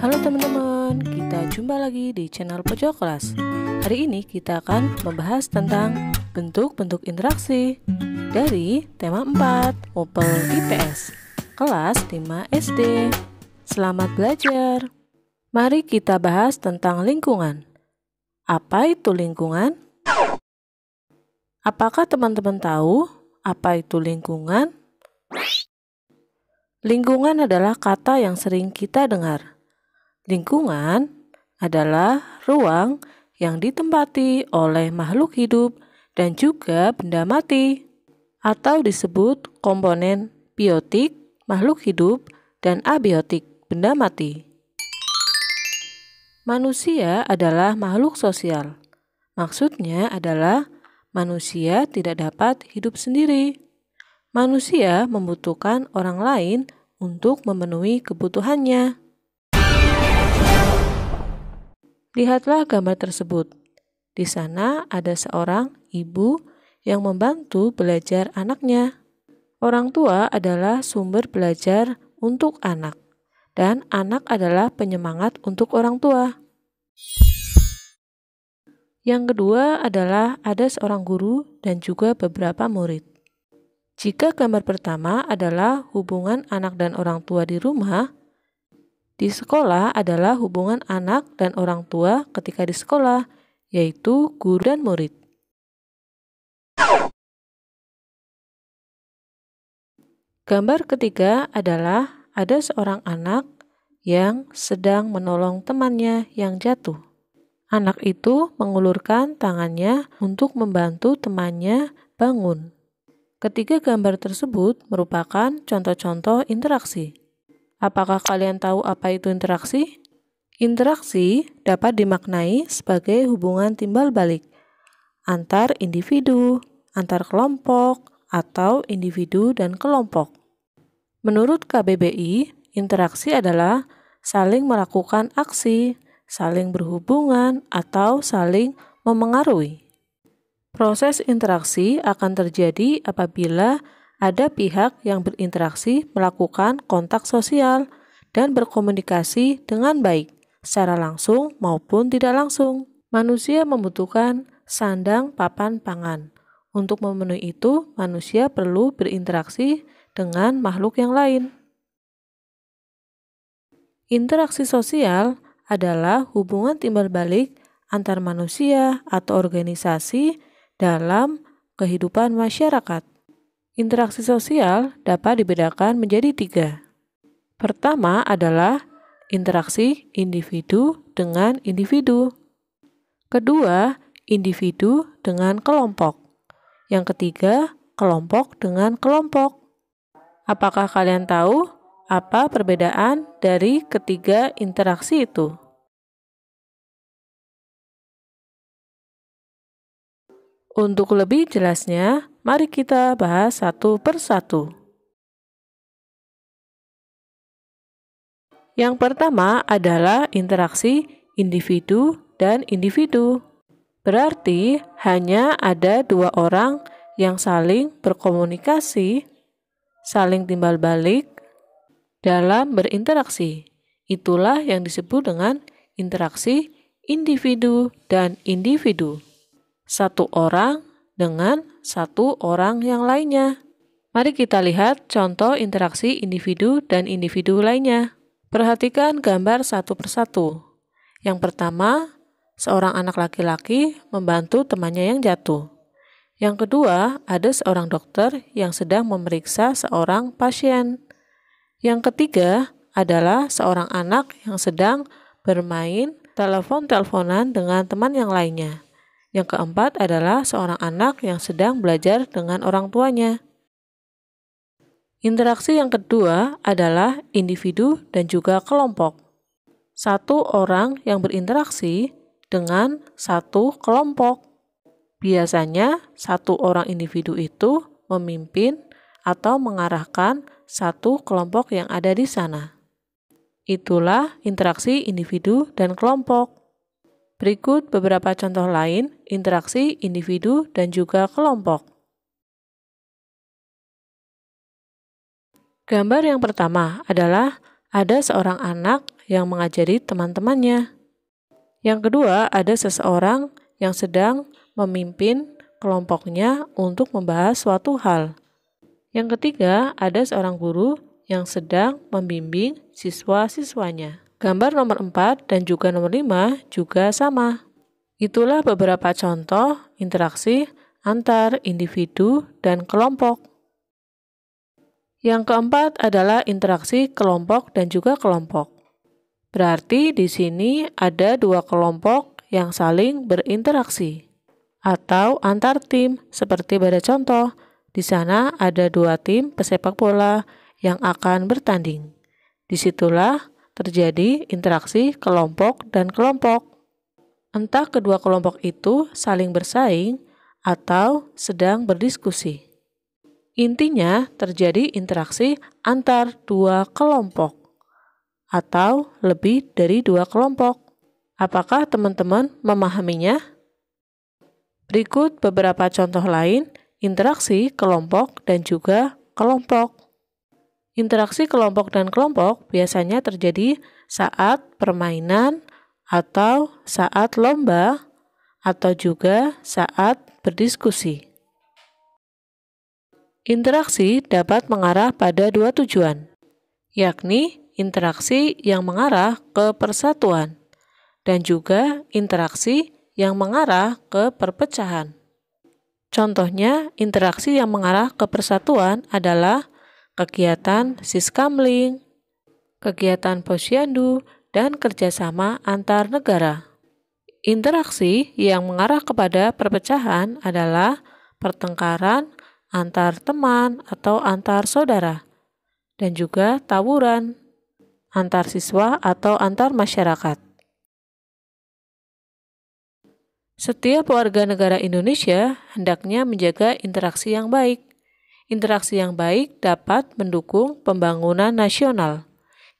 Halo teman-teman, kita jumpa lagi di channel Pojok Kelas. Hari ini kita akan membahas tentang bentuk-bentuk interaksi dari tema 4 Opel IPS kelas 5 SD. Selamat belajar. Mari kita bahas tentang lingkungan. Apa itu lingkungan? Apakah teman-teman tahu apa itu lingkungan? Lingkungan adalah kata yang sering kita dengar Lingkungan adalah ruang yang ditempati oleh makhluk hidup dan juga benda mati, atau disebut komponen biotik makhluk hidup dan abiotik benda mati. Manusia adalah makhluk sosial. Maksudnya adalah manusia tidak dapat hidup sendiri. Manusia membutuhkan orang lain untuk memenuhi kebutuhannya. Lihatlah gambar tersebut. Di sana ada seorang ibu yang membantu belajar anaknya. Orang tua adalah sumber belajar untuk anak, dan anak adalah penyemangat untuk orang tua. Yang kedua adalah ada seorang guru dan juga beberapa murid. Jika gambar pertama adalah hubungan anak dan orang tua di rumah, di sekolah adalah hubungan anak dan orang tua ketika di sekolah, yaitu guru dan murid. Gambar ketiga adalah ada seorang anak yang sedang menolong temannya yang jatuh. Anak itu mengulurkan tangannya untuk membantu temannya bangun. Ketiga gambar tersebut merupakan contoh-contoh interaksi. Apakah kalian tahu apa itu interaksi? Interaksi dapat dimaknai sebagai hubungan timbal balik antar individu, antar kelompok, atau individu dan kelompok. Menurut KBBI, interaksi adalah saling melakukan aksi, saling berhubungan, atau saling memengaruhi. Proses interaksi akan terjadi apabila ada pihak yang berinteraksi melakukan kontak sosial dan berkomunikasi dengan baik secara langsung maupun tidak langsung. Manusia membutuhkan sandang papan pangan. Untuk memenuhi itu, manusia perlu berinteraksi dengan makhluk yang lain. Interaksi sosial adalah hubungan timbal balik antar manusia atau organisasi dalam kehidupan masyarakat. Interaksi sosial dapat dibedakan menjadi tiga. Pertama adalah interaksi individu dengan individu. Kedua, individu dengan kelompok. Yang ketiga, kelompok dengan kelompok. Apakah kalian tahu apa perbedaan dari ketiga interaksi itu? Untuk lebih jelasnya, Mari kita bahas satu persatu. Yang pertama adalah interaksi individu dan individu. Berarti hanya ada dua orang yang saling berkomunikasi, saling timbal balik dalam berinteraksi. Itulah yang disebut dengan interaksi individu dan individu. Satu orang dengan satu orang yang lainnya. Mari kita lihat contoh interaksi individu dan individu lainnya. Perhatikan gambar satu persatu. Yang pertama, seorang anak laki-laki membantu temannya yang jatuh. Yang kedua, ada seorang dokter yang sedang memeriksa seorang pasien. Yang ketiga adalah seorang anak yang sedang bermain telepon-teleponan dengan teman yang lainnya. Yang keempat adalah seorang anak yang sedang belajar dengan orang tuanya. Interaksi yang kedua adalah individu dan juga kelompok. Satu orang yang berinteraksi dengan satu kelompok. Biasanya, satu orang individu itu memimpin atau mengarahkan satu kelompok yang ada di sana. Itulah interaksi individu dan kelompok. Berikut beberapa contoh lain, interaksi individu dan juga kelompok. Gambar yang pertama adalah ada seorang anak yang mengajari teman-temannya. Yang kedua, ada seseorang yang sedang memimpin kelompoknya untuk membahas suatu hal. Yang ketiga, ada seorang guru yang sedang membimbing siswa-siswanya. Gambar nomor 4 dan juga nomor 5 juga sama. Itulah beberapa contoh interaksi antar individu dan kelompok. Yang keempat adalah interaksi kelompok dan juga kelompok. Berarti di sini ada dua kelompok yang saling berinteraksi atau antar tim seperti pada contoh. Di sana ada dua tim pesepak bola yang akan bertanding. Disitulah terjadi interaksi kelompok dan kelompok. Entah kedua kelompok itu saling bersaing atau sedang berdiskusi. Intinya, terjadi interaksi antar dua kelompok atau lebih dari dua kelompok. Apakah teman-teman memahaminya? Berikut beberapa contoh lain interaksi kelompok dan juga kelompok. Interaksi kelompok dan kelompok biasanya terjadi saat permainan atau saat lomba atau juga saat berdiskusi. Interaksi dapat mengarah pada dua tujuan, yakni interaksi yang mengarah ke persatuan dan juga interaksi yang mengarah ke perpecahan. Contohnya, interaksi yang mengarah ke persatuan adalah kegiatan siskamling, kegiatan posyandu, dan kerjasama antar negara. Interaksi yang mengarah kepada perpecahan adalah pertengkaran antar teman atau antar saudara, dan juga tawuran antar siswa atau antar masyarakat. Setiap warga negara Indonesia hendaknya menjaga interaksi yang baik Interaksi yang baik dapat mendukung pembangunan nasional.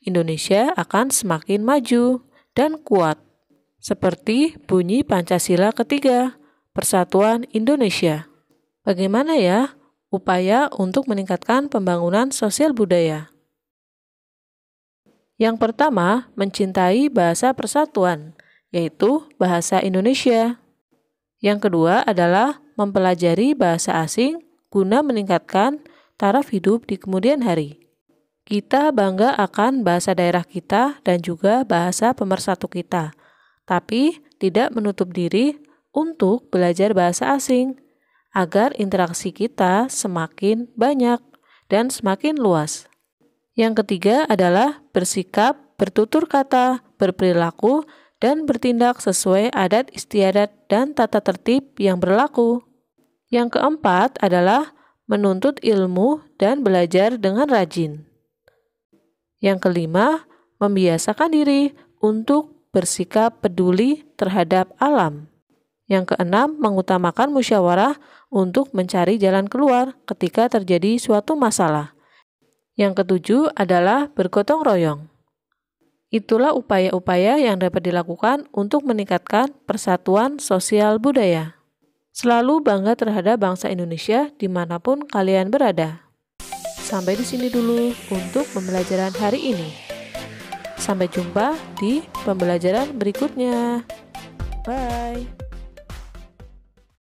Indonesia akan semakin maju dan kuat, seperti bunyi Pancasila ketiga, Persatuan Indonesia. Bagaimana ya upaya untuk meningkatkan pembangunan sosial budaya? Yang pertama, mencintai bahasa persatuan, yaitu bahasa Indonesia. Yang kedua adalah mempelajari bahasa asing guna meningkatkan taraf hidup di kemudian hari. Kita bangga akan bahasa daerah kita dan juga bahasa pemersatu kita, tapi tidak menutup diri untuk belajar bahasa asing agar interaksi kita semakin banyak dan semakin luas. Yang ketiga adalah bersikap, bertutur kata, berperilaku, dan bertindak sesuai adat istiadat dan tata tertib yang berlaku. Yang keempat adalah menuntut ilmu dan belajar dengan rajin. Yang kelima, membiasakan diri untuk bersikap peduli terhadap alam. Yang keenam, mengutamakan musyawarah untuk mencari jalan keluar ketika terjadi suatu masalah. Yang ketujuh adalah bergotong royong. Itulah upaya-upaya yang dapat dilakukan untuk meningkatkan persatuan sosial budaya. Selalu bangga terhadap bangsa Indonesia dimanapun kalian berada. Sampai di sini dulu untuk pembelajaran hari ini. Sampai jumpa di pembelajaran berikutnya. Bye.